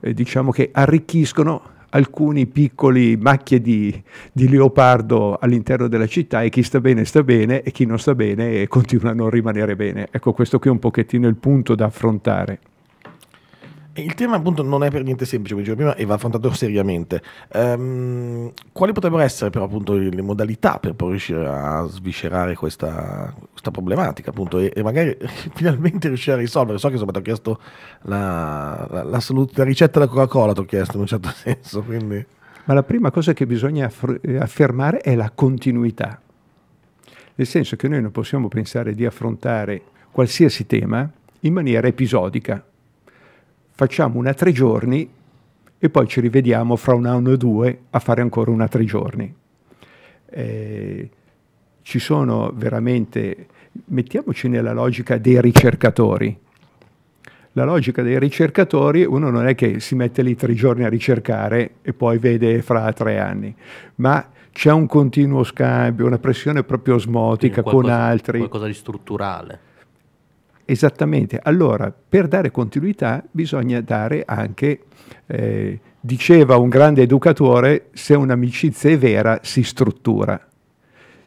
eh, diciamo che arricchiscono alcuni piccoli macchie di, di leopardo all'interno della città e chi sta bene sta bene e chi non sta bene continua a non rimanere bene. Ecco, questo qui è un pochettino il punto da affrontare. Il tema appunto non è per niente semplice, come dicevo prima, e va affrontato seriamente. Um, quali potrebbero essere però appunto le modalità per poi riuscire a sviscerare questa, questa problematica appunto e, e, magari finalmente riuscire a risolvere? So che insomma ti ho chiesto la, la, la, la ricetta della Coca-Cola, ti ho chiesto in un certo senso, quindi... Ma la prima cosa che bisogna eh, affermare è la continuità. Nel senso che noi non possiamo pensare di affrontare qualsiasi tema in maniera episodica, facciamo una tre giorni e poi ci rivediamo fra un anno o due a fare ancora una tre giorni. Eh, ci sono veramente, mettiamoci nella logica dei ricercatori. La logica dei ricercatori, uno non è che si mette lì tre giorni a ricercare e poi vede fra tre anni, ma c'è un continuo scambio, una pressione proprio osmotica qualcosa, con altri. Qualcosa di strutturale. Esattamente, allora per dare continuità bisogna dare anche, eh, diceva un grande educatore, se un'amicizia è vera si struttura.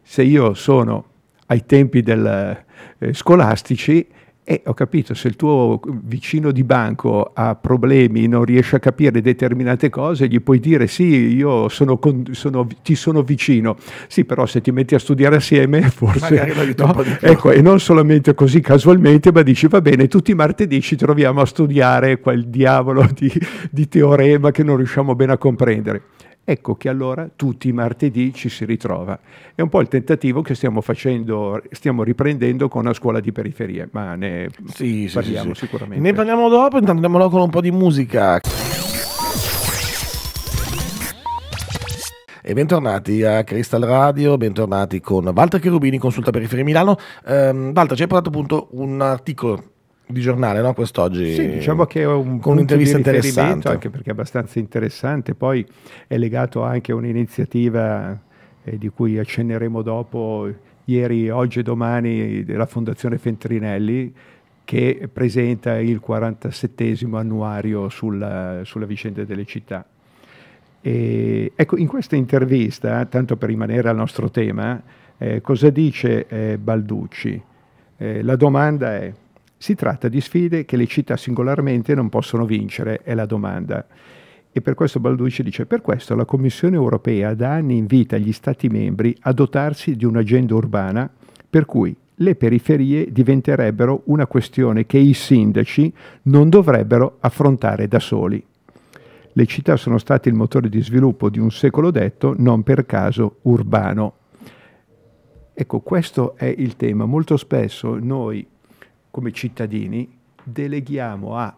Se io sono ai tempi del, eh, scolastici, e ho capito, se il tuo vicino di banco ha problemi, non riesce a capire determinate cose, gli puoi dire sì, io sono con, sono, ti sono vicino. Sì, però se ti metti a studiare assieme, forse... No? Ecco, e non solamente così casualmente, ma dici va bene, tutti i martedì ci troviamo a studiare quel diavolo di, di teorema che non riusciamo bene a comprendere. Ecco che allora tutti i martedì ci si ritrova. È un po' il tentativo che stiamo facendo, stiamo riprendendo con la scuola di periferie, ma ne sì, parliamo sì, sì. sicuramente. Ne parliamo dopo, intanto andiamo con un po' di musica. E bentornati a Crystal Radio, bentornati con Walter Cherubini, Consulta periferie Milano. Um, Walter ci hai portato appunto un articolo di giornale, no? Quest'oggi. Sì, diciamo che è un con un'intervista interessante. Anche perché è abbastanza interessante, poi è legato anche a un'iniziativa eh, di cui accenneremo dopo, ieri, oggi e domani, della Fondazione Fentrinelli che presenta il 47 annuario sulla, sulla vicenda delle città. E, ecco, in questa intervista, tanto per rimanere al nostro tema, eh, cosa dice eh, Balducci? Eh, la domanda è si tratta di sfide che le città singolarmente non possono vincere, è la domanda. E per questo Balducci dice, per questo la Commissione europea da anni invita gli Stati membri a dotarsi di un'agenda urbana per cui le periferie diventerebbero una questione che i sindaci non dovrebbero affrontare da soli. Le città sono state il motore di sviluppo di un secolo detto, non per caso urbano. Ecco, questo è il tema. Molto spesso noi come cittadini deleghiamo a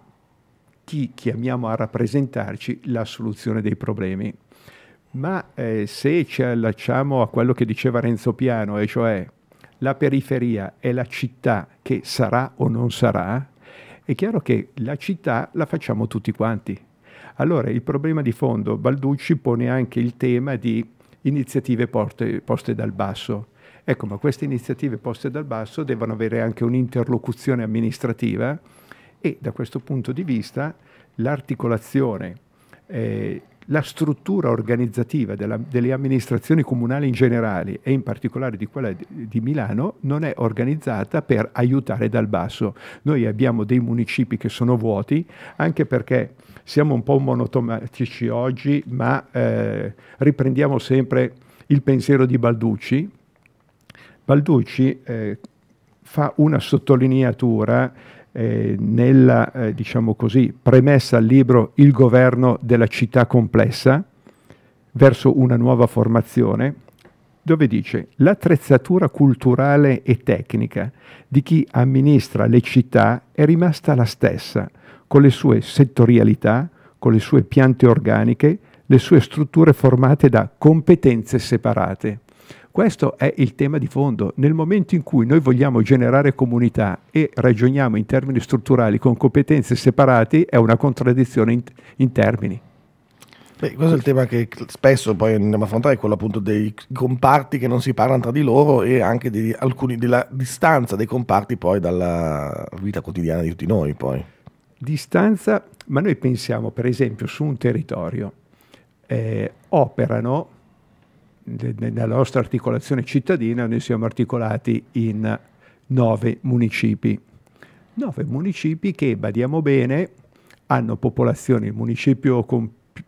chi chiamiamo a rappresentarci la soluzione dei problemi. Ma eh, se ci allacciamo a quello che diceva Renzo Piano, e cioè la periferia è la città che sarà o non sarà, è chiaro che la città la facciamo tutti quanti. Allora il problema di fondo, Balducci pone anche il tema di iniziative porte, poste dal basso. Ecco, ma queste iniziative poste dal basso devono avere anche un'interlocuzione amministrativa e da questo punto di vista l'articolazione, eh, la struttura organizzativa della, delle amministrazioni comunali in generale e in particolare di quella di, di Milano non è organizzata per aiutare dal basso. Noi abbiamo dei municipi che sono vuoti anche perché siamo un po' monotomatici oggi, ma eh, riprendiamo sempre il pensiero di Balducci, Balducci eh, fa una sottolineatura eh, nella eh, diciamo così, premessa al libro Il governo della città complessa verso una nuova formazione, dove dice l'attrezzatura culturale e tecnica di chi amministra le città è rimasta la stessa, con le sue settorialità, con le sue piante organiche, le sue strutture formate da competenze separate. Questo è il tema di fondo. Nel momento in cui noi vogliamo generare comunità e ragioniamo in termini strutturali con competenze separate, è una contraddizione in, in termini. Beh, questo è il tema che spesso poi andiamo a affrontare, quello appunto dei comparti che non si parlano tra di loro e anche di alcuni, della distanza dei comparti poi dalla vita quotidiana di tutti noi. Poi. Distanza, ma noi pensiamo per esempio su un territorio, eh, operano nella nostra articolazione cittadina noi siamo articolati in nove municipi. Nove municipi che, badiamo bene, hanno popolazioni. Il municipio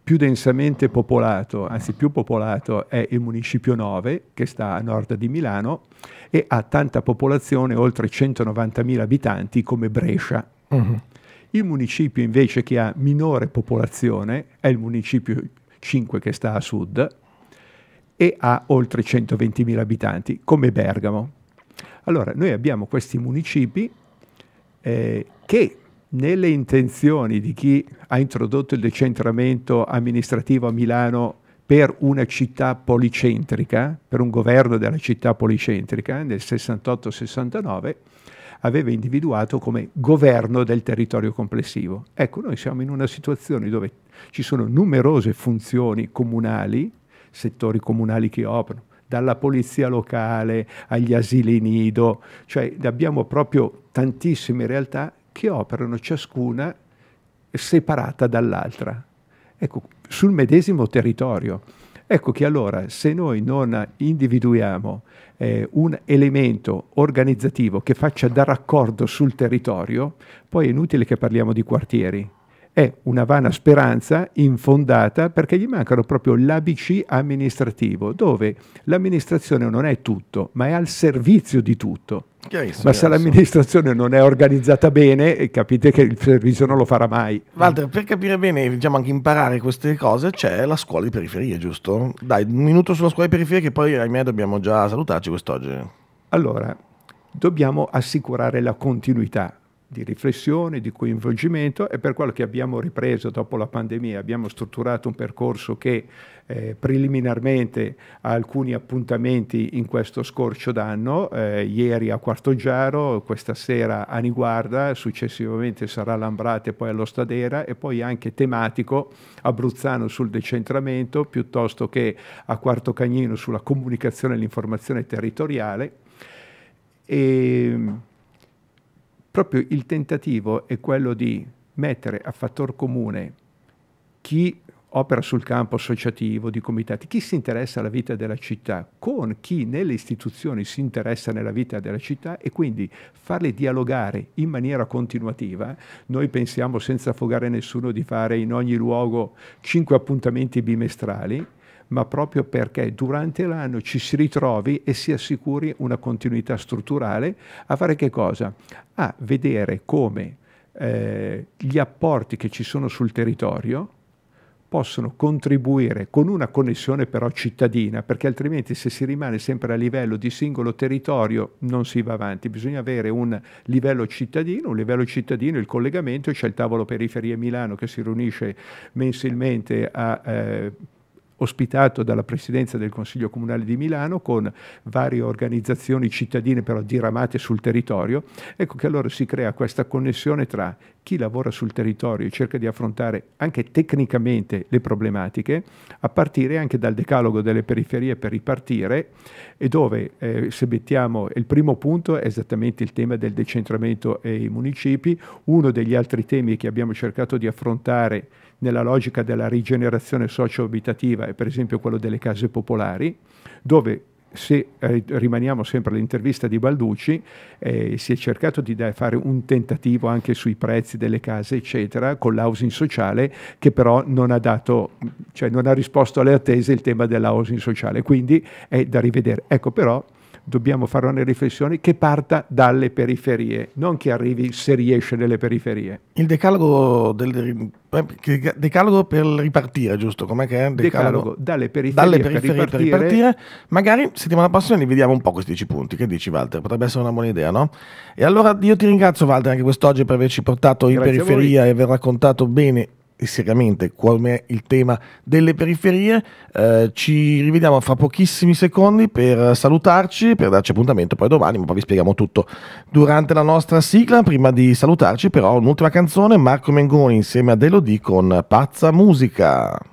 più densamente popolato, anzi più popolato, è il municipio 9, che sta a nord di Milano, e ha tanta popolazione, oltre 190.000 abitanti, come Brescia. Uh mm-hmm. -huh. Il municipio invece che ha minore popolazione è il municipio 5 che sta a sud, e ha oltre 120.000 abitanti, come Bergamo. Allora, noi abbiamo questi municipi eh, che nelle intenzioni di chi ha introdotto il decentramento amministrativo a Milano per una città policentrica, per un governo della città policentrica nel 68-69, aveva individuato come governo del territorio complessivo. Ecco, noi siamo in una situazione dove ci sono numerose funzioni comunali settori comunali che operano, dalla polizia locale agli asili nido, cioè abbiamo proprio tantissime realtà che operano ciascuna separata dall'altra, ecco, sul medesimo territorio. Ecco che allora se noi non individuiamo eh, un elemento organizzativo che faccia da raccordo sul territorio, poi è inutile che parliamo di quartieri, è una vana speranza infondata perché gli mancano proprio l'ABC amministrativo, dove l'amministrazione non è tutto, ma è al servizio di tutto. ma se l'amministrazione non è organizzata bene, eh, capite che il servizio non lo farà mai. Walter, per capire bene, diciamo anche imparare queste cose, c'è la scuola di periferia, giusto? Dai, un minuto sulla scuola di periferia che poi, ahimè, dobbiamo già salutarci quest'oggi. Allora, dobbiamo assicurare la continuità di riflessione, di coinvolgimento e per quello che abbiamo ripreso dopo la pandemia, abbiamo strutturato un percorso che eh, preliminarmente ha alcuni appuntamenti in questo scorcio d'anno, eh, ieri a Quarto Giaro, questa sera a Niguarda, successivamente sarà a Lambrate poi allo Stadera e poi anche tematico Abruzzano sul decentramento piuttosto che a Quarto Cagnino sulla comunicazione e l'informazione territoriale. E, ehm, proprio il tentativo è quello di mettere a fattor comune chi opera sul campo associativo, di comitati, chi si interessa alla vita della città, con chi nelle istituzioni si interessa nella vita della città e quindi farli dialogare in maniera continuativa. Noi pensiamo senza affogare nessuno di fare in ogni luogo cinque appuntamenti bimestrali ma proprio perché durante l'anno ci si ritrovi e si assicuri una continuità strutturale a fare che cosa? A vedere come eh, gli apporti che ci sono sul territorio possono contribuire con una connessione però cittadina, perché altrimenti se si rimane sempre a livello di singolo territorio non si va avanti, bisogna avere un livello cittadino, un livello cittadino, il collegamento, c'è il tavolo periferie Milano che si riunisce mensilmente a eh, ospitato dalla Presidenza del Consiglio Comunale di Milano con varie organizzazioni cittadine però diramate sul territorio, ecco che allora si crea questa connessione tra chi lavora sul territorio e cerca di affrontare anche tecnicamente le problematiche, a partire anche dal decalogo delle periferie per ripartire, e dove eh, se mettiamo il primo punto è esattamente il tema del decentramento e i municipi, uno degli altri temi che abbiamo cercato di affrontare nella logica della rigenerazione socio-abitativa è per esempio quello delle case popolari, dove se eh, rimaniamo sempre all'intervista di Balducci, eh, si è cercato di dare, fare un tentativo anche sui prezzi delle case, eccetera, con l'housing sociale, che però non ha, dato, cioè non ha risposto alle attese il tema dell'housing sociale, quindi è da rivedere. Ecco, però dobbiamo fare una riflessione che parta dalle periferie, non che arrivi se riesce dalle periferie. Il decalogo, del, eh, decalogo per ripartire, giusto? Com'è che è? Decalogo, decalogo dalle periferie, dalle periferie per, ripartire. per, ripartire. Magari settimana prossima li vediamo un po' questi 10 punti. Che dici Walter? Potrebbe essere una buona idea, no? E allora io ti ringrazio Walter anche quest'oggi per averci portato in Grazie periferia e aver raccontato bene seriamente come il tema delle periferie. Eh, ci rivediamo fra pochissimi secondi per salutarci, per darci appuntamento poi domani, ma poi vi spieghiamo tutto durante la nostra sigla. Prima di salutarci però un'ultima canzone, Marco Mengoni insieme ad Elodie con Pazza Musica.